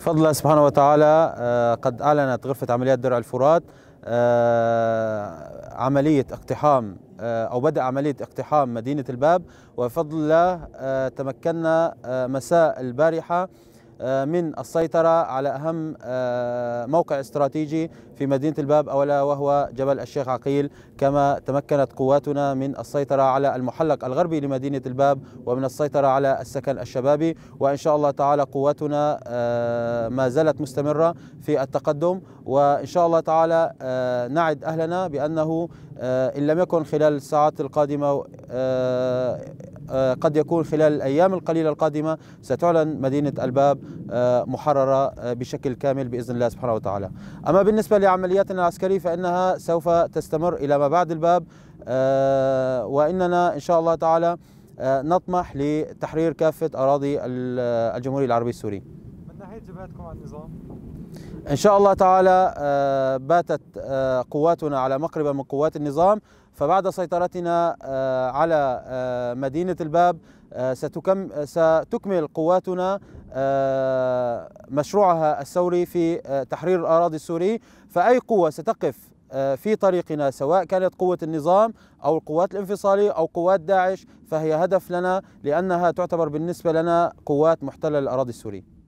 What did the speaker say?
بفضل الله سبحانه وتعالى آه، قد أعلنت غرفة عمليات درع الفرات آه، عملية اقتحام آه، أو بدأ عملية اقتحام مدينة الباب وبفضل الله تمكنا مساء البارحة آه، من السيطرة على أهم آه، موقع استراتيجي في مدينة الباب أولا وهو جبل الشيخ عقيل كما تمكنت قواتنا من السيطرة على المحلق الغربي لمدينة الباب ومن السيطرة على السكن الشبابي وإن شاء الله تعالى قواتنا آه، ما زالت مستمرة في التقدم وإن شاء الله تعالى نعد أهلنا بأنه إن لم يكن خلال الساعات القادمة آه، قد يكون خلال الأيام القليلة القادمة ستعلن مدينة الباب آه، محررة آه، بشكل كامل بإذن الله سبحانه وتعالى أما بالنسبة لعملياتنا العسكرية فإنها سوف تستمر إلى ما بعد الباب وإننا إن شاء الله تعالى نطمح لتحرير كافة أراضي الجمهورية العربية السورية من ناحية جبهتكم عن النظام إن شاء الله تعالى آه، باتت آه، قواتنا على مقربة من قوات النظام فبعد سيطرتنا آه، على مدينة الباب ستكمل قواتنا مشروعها الثوري في تحرير الأراضي السورية فأي قوة ستقف في طريقنا سواء كانت قوة النظام أو القوات الانفصالية أو قوات داعش فهي هدف لنا لأنها تعتبر بالنسبة لنا قوات محتلة الأراضي السورية